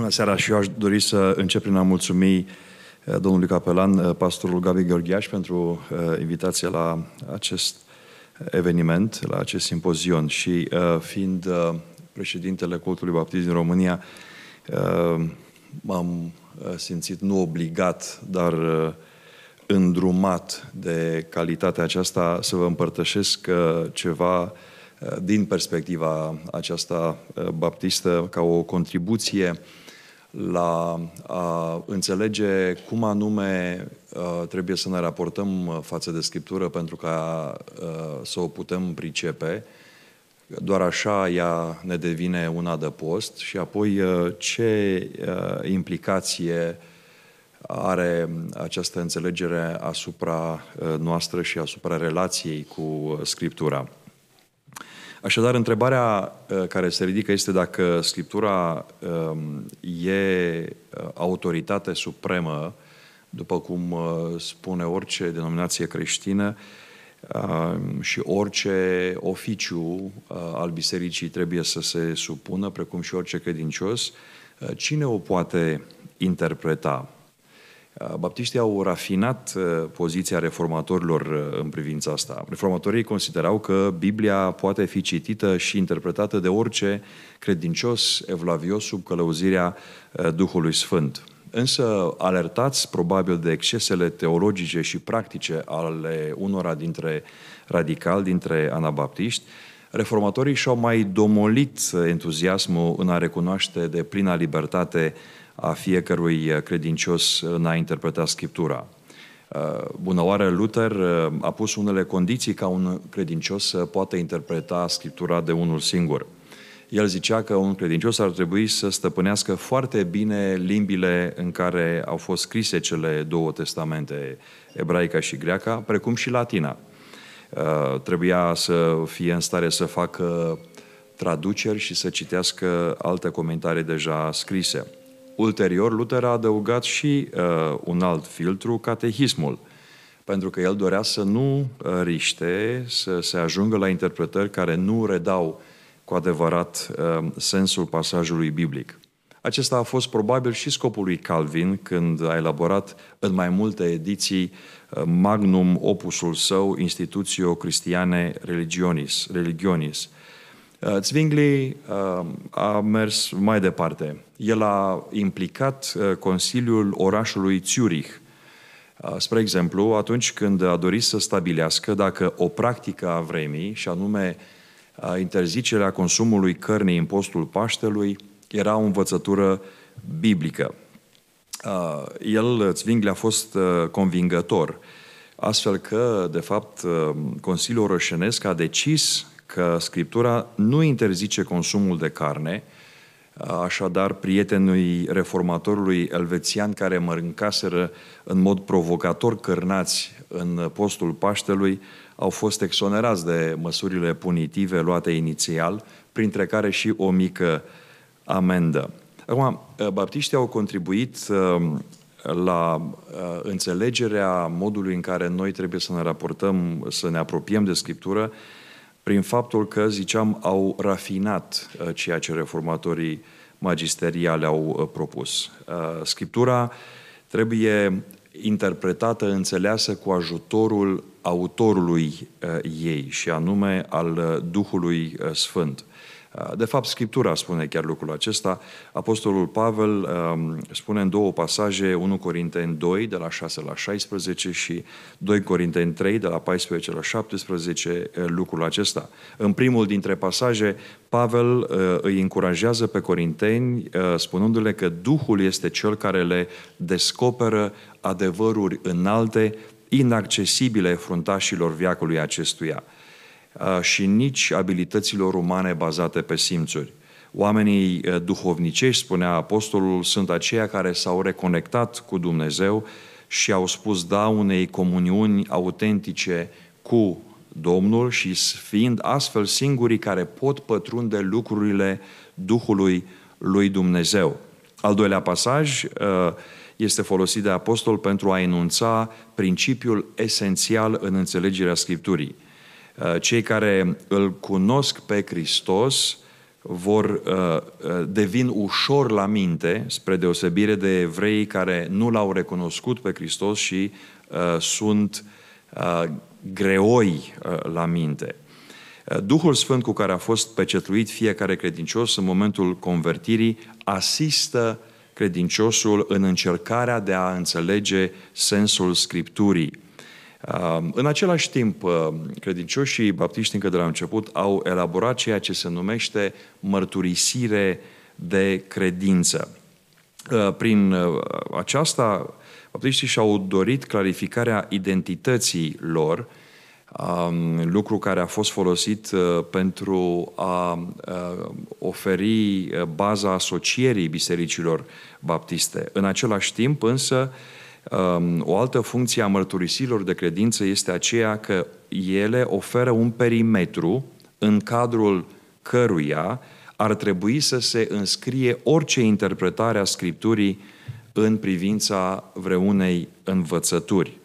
Bună seara și eu aș dori să încep prin a mulțumi eh, domnului capelan, eh, pastorul Gabi Gheorgheaș, pentru eh, invitația la acest eveniment, la acest simpozion. Și fiind președintele Cultului Baptist din România, m-am simțit nu obligat, dar îndrumat de calitatea aceasta să vă împărtășesc ceva din perspectiva aceasta baptistă ca o contribuție la a înțelege cum anume trebuie să ne raportăm uh, față de Scriptură pentru ca să o putem pricepe. Doar așa ea ne devine una de post și apoi uh, ce uh, implicație are această înțelegere asupra noastră și asupra relației cu Scriptura. Așadar, întrebarea uh, care se ridică este dacă Scriptura um, e uh, autoritate supremă, după cum uh, spune orice denominație creștină, um, și orice oficiu al bisericii trebuie să se supună, precum și orice credincios, cine o poate interpreta? Uh, baptiștii au rafinat uh, poziția reformatorilor uh, în privința asta. Reformatorii considerau că Biblia poate fi citită și interpretată de orice credincios evlavios sub călăuzirea Duhului Sfânt. Însă, alertați probabil de excesele teologice și practice ale unora dintre radicali, dintre anabaptiști, reformatorii și-au mai domolit entuziasmul în a recunoaște de plina libertate uh, a fiecărui uh, credincios în uh, a interpreta Scriptura. Uh, Bunăoară, Luther a pus unele condiții ca un credincios să poată interpreta Scriptura de unul singur. El zicea că un credincios ar trebui să stăpânească foarte bine limbile în care au fost scrise cele două testamente, ebraica și greaca, precum și latina. Trebuia să fie în stare să facă traduceri și să citească alte comentarii deja scrise. Ulterior, Luther a adăugat și uh, un alt filtru, catehismul, pentru că el dorea să nu uh, riște, să se ajungă la interpretări care nu redau cu adevărat uh, sensul pasajului biblic. Acesta a fost probabil și scopul lui Calvin când a elaborat în mai multe ediții uh, magnum opusul său Institutio Christiane Religionis, Religionis Uh, Zwingli uh, a mers mai departe. El a implicat uh, Consiliul orașului Zurich. Spre exemplu, atunci când a dorit să stabilească dacă o practică a vremii, și anume interzicerea consumului cărnii în postul Paștelui, era o învățătură biblică. El, Zwingli, a fost convingător, astfel că, de fapt, Consiliul Orășenesc a decis că Scriptura nu interzice consumul de carne, așadar prietenului reformatorului elvețian care mărâncaseră în mod provocator cărnați în postul Paștelui, au fost exonerați de măsurile punitive luate inițial, printre care și o mică amendă. Acum, baptiștii au contribuit um, la uh, înțelegerea modului în care noi trebuie să ne raportăm, să ne apropiem de Scriptură, prin faptul că, ziceam, au rafinat uh, ceea ce reformatorii magisteriale au uh, propus. Uh, Scriptura trebuie interpretată, înțeleasă cu ajutorul autorului ei și anume al Duhului Sfânt. Uh, de fapt, Scriptura spune chiar lucrul acesta. Apostolul Pavel um, spune în două pasaje, 1 Corinteni 2, de la 6 la 16 și 2 Corinteni 3, de la 14 la 17, uh, lucrul acesta. În primul dintre pasaje, Pavel uh, îi încurajează pe corinteni spunându-le că Duhul este cel care le descoperă adevăruri înalte, inaccesibile fruntașilor viacului acestuia și nici abilităților umane bazate pe simțuri. Oamenii duhovnicești, spunea apostolul, sunt aceia care s-au reconectat cu Dumnezeu și au spus da unei comuniuni autentice cu Domnul și fiind astfel singurii care pot pătrunde lucrurile Duhului lui Dumnezeu. Al doilea pasaj este folosit de apostol pentru a enunța principiul esențial în înțelegerea Scripturii – Uh, cei care îl cunosc pe Hristos vor uh, uh, devin ușor la minte, spre deosebire de evrei care nu l-au recunoscut pe Hristos și sunt greoi la minte. Duhul Sfânt cu care a fost pecetluit fiecare credincios în momentul convertirii asistă credinciosul în încercarea de a înțelege sensul Scripturii. În același timp, uh, credincioșii baptiști încă de la început au elaborat ceea ce se numește mărturisire de credință. Uh, prin uh, aceasta, baptiștii și-au dorit clarificarea identității lor, um, lucru care a fost folosit pentru a oferi baza asocierii bisericilor baptiste. În același timp, însă, Um, o altă funcție a mărturisirilor de credință este aceea că ele oferă un perimetru în cadrul căruia ar trebui să se înscrie orice interpretare a Scripturii în privința vreunei învățături.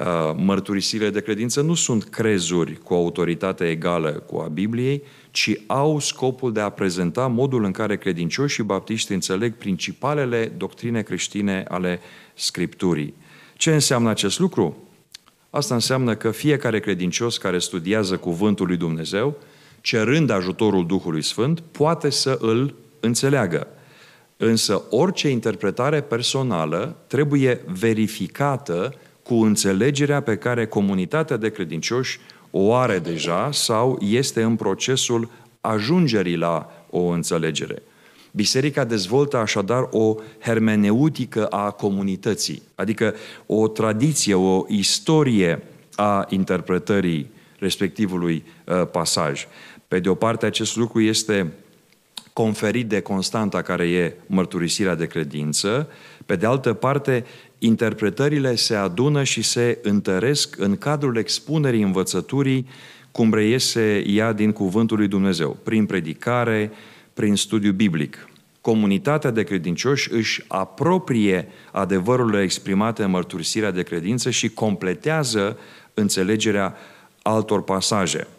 Uh, mărturisirile de credință nu sunt crezuri cu autoritate egală cu a Bibliei, ci au scopul de a prezenta modul în care credincioșii baptiști înțeleg principalele doctrine creștine ale Scripturii. Ce înseamnă acest lucru? Asta înseamnă că fiecare credincios care studiază Cuvântul lui Dumnezeu, cerând ajutorul Duhului Sfânt, poate să îl înțeleagă. Însă orice interpretare personală trebuie verificată cu înțelegerea pe care comunitatea de credincioși o are deja sau este în procesul ajungerii la o înțelegere. Biserica dezvoltă așadar o hermeneutică a comunității, adică o tradiție, o istorie a interpretării respectivului uh, pasaj. Pe de o parte, acest lucru este conferit de Constanta, care e mărturisirea de credință, pe de altă parte, interpretările se adună și se întăresc în cadrul expunerii învățăturii cum reiese ea din cuvântul lui Dumnezeu, prin predicare, prin studiu biblic. Comunitatea de credincioși își apropie adevărurile exprimate în mărturisirea de credință și completează înțelegerea altor pasaje –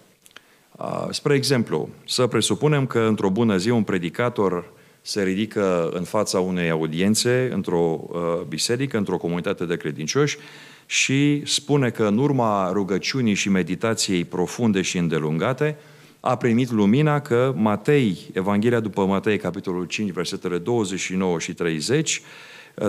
Spre exemplu, să presupunem că într-o bună zi un predicator se ridică în fața unei audiențe, într-o biserică, într-o comunitate de credincioși și spune că în urma rugăciunii și meditației profunde și îndelungate a primit lumina că Matei, Evanghelia după Matei, capitolul 5, versetele 29 și 30,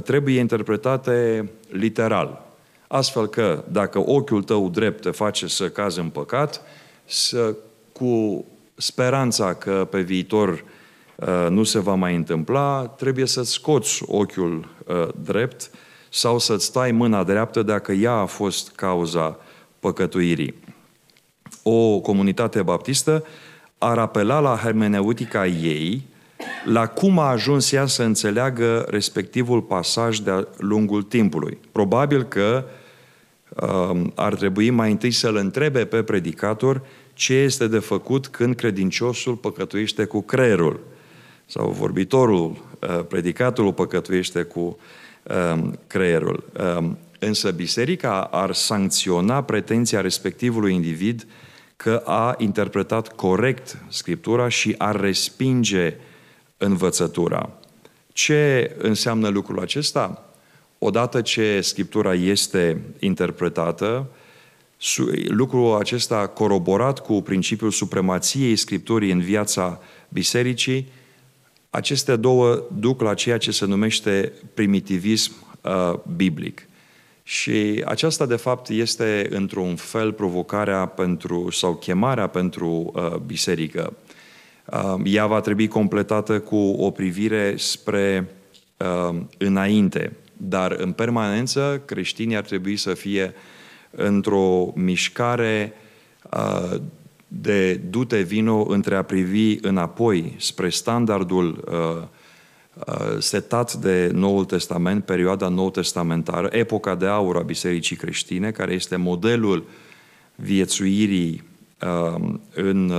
trebuie interpretate literal. Astfel că dacă ochiul tău drept te face să cazi în păcat, să cu speranța că pe viitor uh, nu se va mai întâmpla, trebuie să-ți scoți ochiul uh, drept sau să-ți tai mâna dreaptă dacă ea a fost cauza păcătuirii. O comunitate baptistă ar apela la hermeneutica ei, la cum a ajuns ea să înțeleagă respectivul pasaj de-a lungul timpului. Probabil că uh, ar trebui mai întâi să-l întrebe pe predicator ce este de făcut când credinciosul păcătuiește cu creierul sau vorbitorul, uh, predicatul păcătuiește cu um, creierul. Um, însă biserica ar sancționa pretenția respectivului individ că a interpretat corect Scriptura și ar respinge învățătura. Ce înseamnă lucrul acesta? Odată ce Scriptura este interpretată, Lucrul acesta coroborat cu principiul supremației Scripturii în viața bisericii, aceste două duc la ceea ce se numește primitivism uh, biblic. Și aceasta, de fapt, este într-un fel provocarea pentru, sau chemarea pentru uh, biserică. Uh, ea va trebui completată cu o privire spre uh, înainte, dar în permanență creștinii ar trebui să fie uh, într-o mișcare de dute vino între a privi înapoi spre standardul setat de Noul Testament, perioada nou testamentară, epoca de aur a Bisericii creștine, care este modelul viețuirii în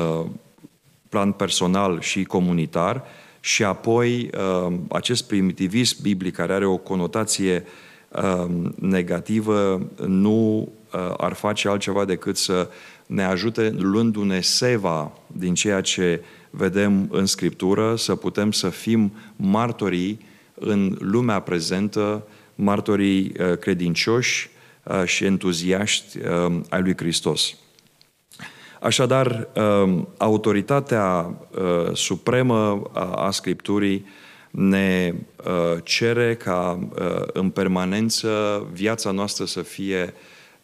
plan personal și comunitar, și apoi acest primitivism biblic care are o conotație negativă nu Uh, ar face altceva decât să ne ajute luându-ne seva din ceea ce vedem în Scriptură, să putem să fim martorii în lumea prezentă, martorii uh, credincioși uh, și entuziaști ai lui Hristos. Așadar, um, autoritatea supremă a Scripturii ne cere ca în permanență viața noastră să fie uh,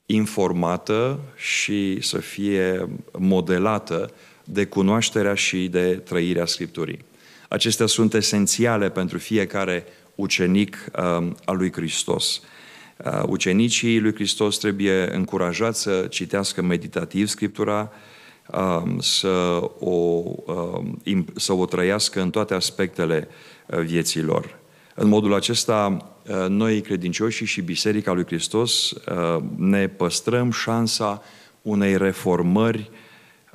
informată și să fie modelată de cunoașterea și de trăirea Scripturii. Acestea sunt esențiale pentru fiecare ucenic uh, al lui Hristos. Uh, ucenicii lui Hristos trebuie încurajați să citească meditativ Scriptura, uh, să o, uh, să o trăiască în toate aspectele uh, vieții lor. În modul acesta, uh, noi credincioșii și Biserica lui Hristos uh, ne păstrăm șansa unei reformări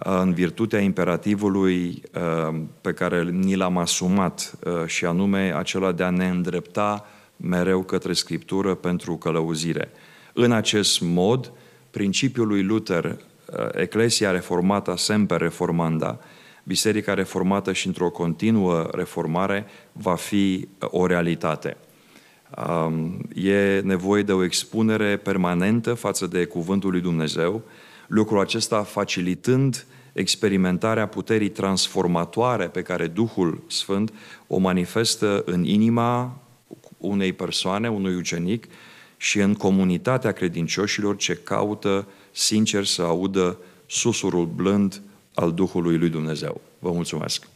uh, în virtutea imperativului pe care ni l-am asumat și anume acela de a ne îndrepta mereu către Scriptură pentru călăuzire. În acest mod, principiul lui Luther, Eclesia reformată semper reformanda, Biserica reformată și într-o continuă reformare va fi uh, o realitate. Um, e nevoie de o expunere permanentă față de Cuvântul lui Dumnezeu, lucrul acesta facilitând experimentarea puterii transformatoare pe care Duhul Sfânt o manifestă în inima unei persoane, unui ucenic și în comunitatea credincioșilor ce caută sincer să audă susurul blând al Duhului lui Dumnezeu. Vă mulțumesc!